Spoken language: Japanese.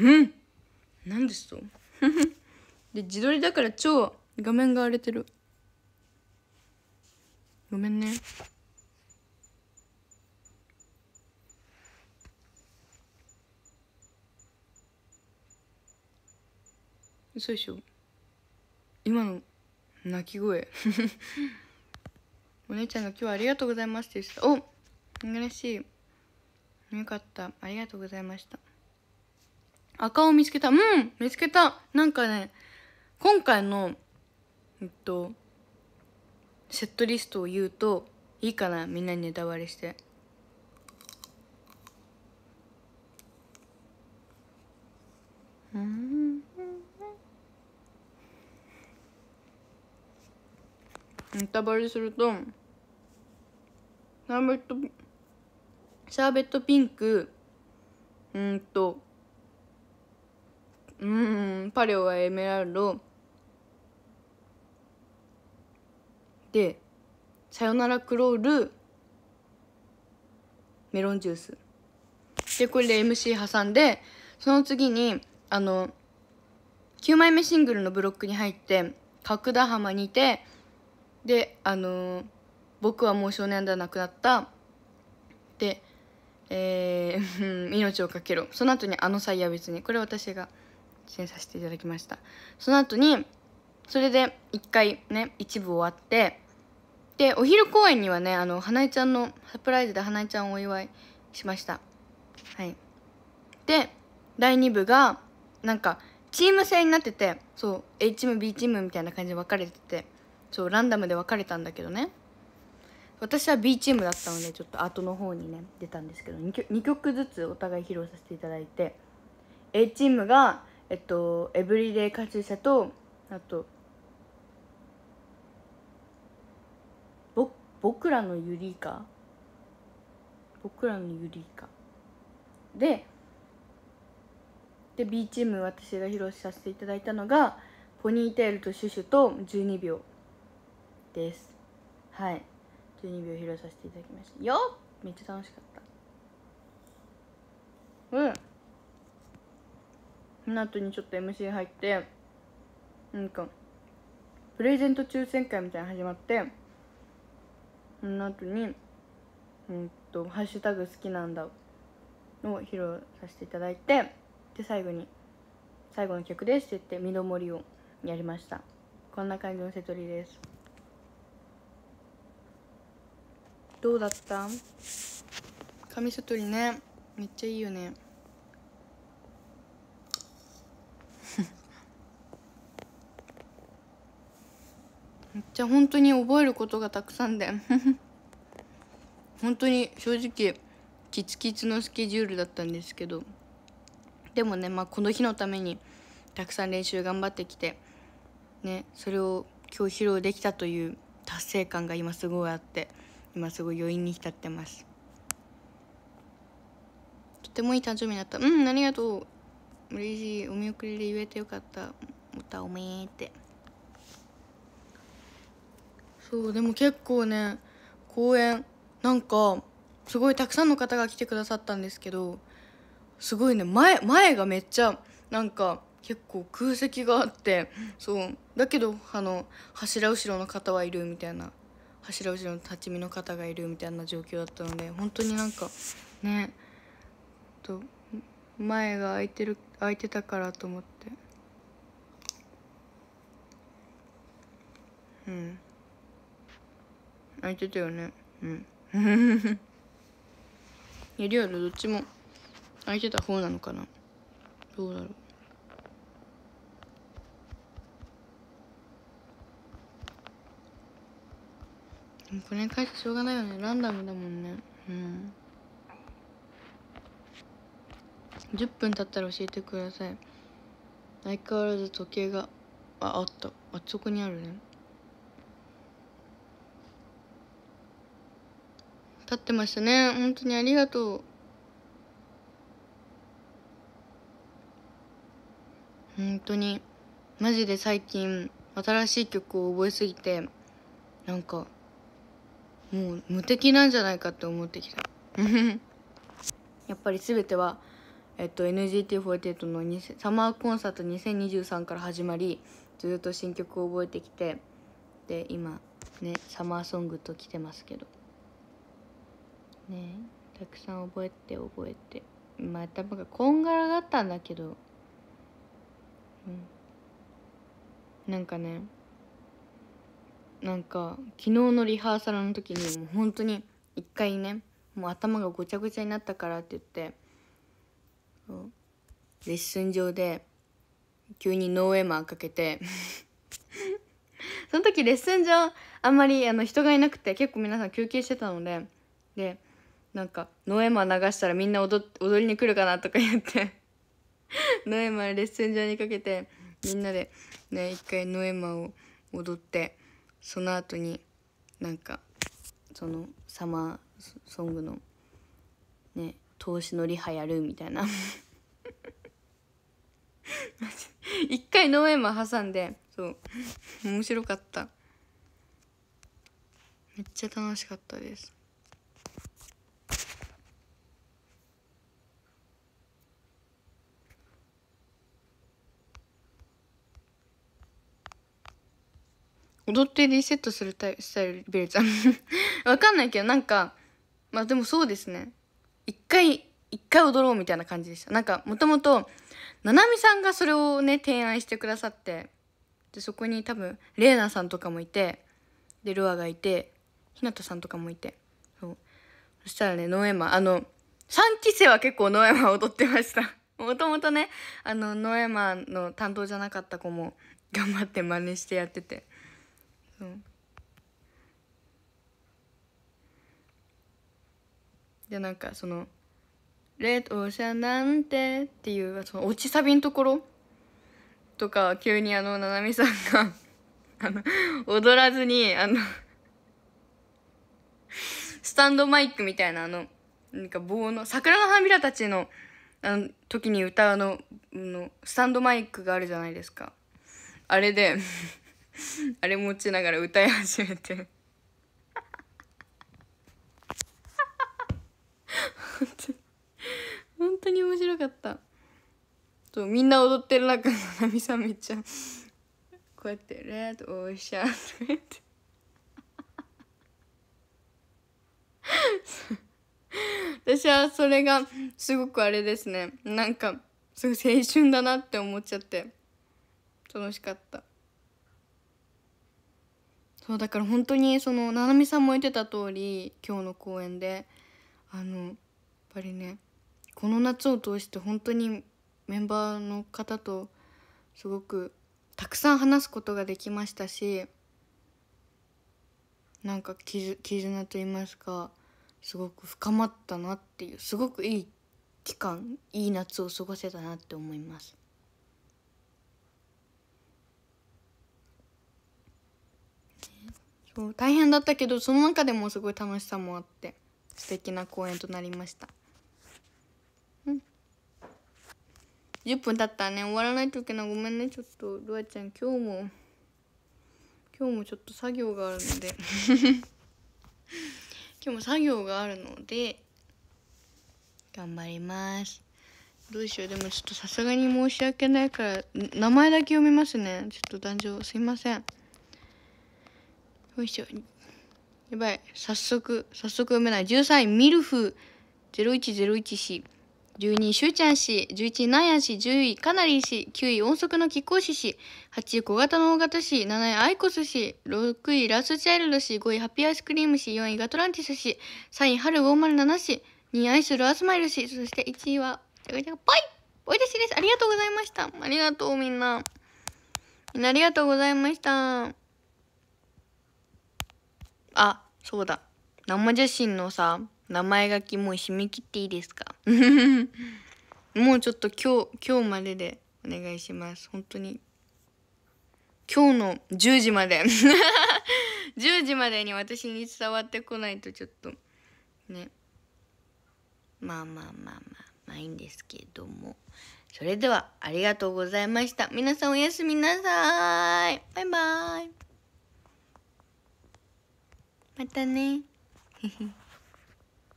うん何ですと で自撮りだから超画面が荒れてるごめんね嘘でしょ今の泣き声 お姉ちゃんが今日はありがとうございますって言ってたお嬉しいよかったありがとうございました赤を見つけた。うん見つけたなんかね、今回の、えっと、セットリストを言うと、いいかなみんなにネタバレして。うんネタバレするとシャーベットピンクうんとうんパレオはエメラルドでさよならクロールメロンジュースでこれで MC 挟んでその次にあの9枚目シングルのブロックに入って角田浜にてであの僕はもう少年ではなくなった」で「えー、命をかけろ」その後に「あの際は別に」これ私が。出演させていただきましたその後にそれで一回ね一部終わってでお昼公演にはねあの花江ちゃんのサプライズで花江ちゃんをお祝いしましたはいで第2部がなんかチーム制になっててそう A チーム B チームみたいな感じで分かれててそうランダムで分かれたんだけどね私は B チームだったのでちょっと後の方にね出たんですけど2 ,2 曲ずつお互い披露させていただいて A チームがえっとエブリデイ活者とあとぼ僕らのユリイカ僕らのユリイカでで B チーム私が披露させていただいたのがポニーテールとシュシュと12秒ですはい12秒披露させていただきましたよっめっちゃ楽しかったうんその後にちょっと MC 入ってなんかプレゼント抽選会みたいなの始まってその後に「うんとハッシュタグ好きなんだ」を披露させていただいてで最後に「最後の曲です」って言って「身のもり」をやりましたこんな感じの瀬戸りですどうだった髪瀬戸りねめっちゃいいよねじっちゃ本当に覚えることがたくさんで 本当に正直キツキツのスケジュールだったんですけどでもね、まあ、この日のためにたくさん練習頑張ってきて、ね、それを今日披露できたという達成感が今すごいあって今すごい余韻に浸ってますとてもいい誕生日になったうんありがとう嬉しいお見送りで言えてよかったまたおめえって。そうでも結構ね公演なんかすごいたくさんの方が来てくださったんですけどすごいね前前がめっちゃなんか結構空席があってそうだけどあの柱後ろの方はいるみたいな柱後ろの立ち見の方がいるみたいな状況だったので本当になんかねと前が空いてる空いてたからと思ってうん。空いてたよねうん いるよどっちも空いてた方なのかなどうだろうこれに返してしょうがないよねランダムだもんねうん10分経ったら教えてください相変わらず時計がああったあそこにあるね立ってましたね本当にありがとう本当にマジで最近新しい曲を覚えすぎてなんかもう無敵なんじゃないかって思ってきた やっぱり全ては、えっと、NGT48 のサマーコンサート2023から始まりずっと新曲を覚えてきてで今ねサマーソングと来てますけどねたくさん覚えて覚えてまあ頭がこんがらがったんだけどうんなんかねなんか昨日のリハーサルの時にもう本当に一回ねもう頭がごちゃごちゃになったからって言ってレッスン上で急にノーエマーかけて その時レッスン上あんまりあの人がいなくて結構皆さん休憩してたのででなんか「ノエマ流したらみんな踊踊りに来るかな」とか言ってノ エマレッスン場にかけてみんなでね一回ノエマを踊ってその後になんかそのサマーソングのね投資のリハやるみたいな 一回ノエマ挟んでそう面白かっためっちゃ楽しかったです踊ってリセットするタイスタイルベルちゃん わかんないけどなんかまあでもそうですね一回一回踊ろうみたいな感じでしたなんかもともとななみさんがそれをね提案してくださってでそこに多分れいなさんとかもいてでルアがいてひなたさんとかもいてそうそしたらねノーエマあの3期生は結構ノエマ踊ってました もともとねあのノーエマの担当じゃなかった子も頑張って真似してやってて。うんでなんかその「レッドオーシャンなんて」っていうその落ちサビのところとか急にあのななみさんが あの踊らずにあのスタンドマイクみたいなあのなんか棒の桜の花びらたちのあの時に歌うののスタンドマイクがあるじゃないですかあれで あれ持ちながら歌い始めて 本当にに面白かったそうみんな踊ってる中ななみさんめっちゃこうやって「レッドオーシャン」とか言って 私はそれがすごくあれですねなんかすごい青春だなって思っちゃって楽しかったそうだから本当にその七海さんも言ってた通り今日の公演であのやっぱりねこの夏を通して本当にメンバーの方とすごくたくさん話すことができましたしなんか絆と言いますかすごく深まったなっていうすごくいい期間いい夏を過ごせたなって思います。そう大変だったけどその中でもすごい楽しさもあって素敵な公演となりましたうん10分経ったらね終わらないといけないごめんねちょっとルアちゃん今日も今日もちょっと作業があるので 今日も作業があるので頑張りますどうしようでもちょっとさすがに申し訳ないから名前だけ読みますねちょっと壇上すいませんよいしょやばい早速早速読めない13位ミルフ0101氏12位シューちゃん氏11位ナヤン氏10位カナリー氏9位音速の貴公子氏8位小型の大型氏7位アイコス氏6位ラスチャイルド氏5位ハッピーアイスクリーム氏4位ガトランティス氏3位春507氏2位愛するアスマイル氏そして1位はじゃがじゃぽいおいでしですありがとうございましたありがとうみんなみんなありがとうございましたあ、そうだ。生写真のさ、名前書きもう締め切っていいですか もうちょっと今日、今日まででお願いします。本当に。今日の10時まで10 時までに私に伝わってこないとちょっと、ね。まあまあまあまあ、まあいいんですけども。それではありがとうございました。皆さんおやすみなさい。バイバイ。またね。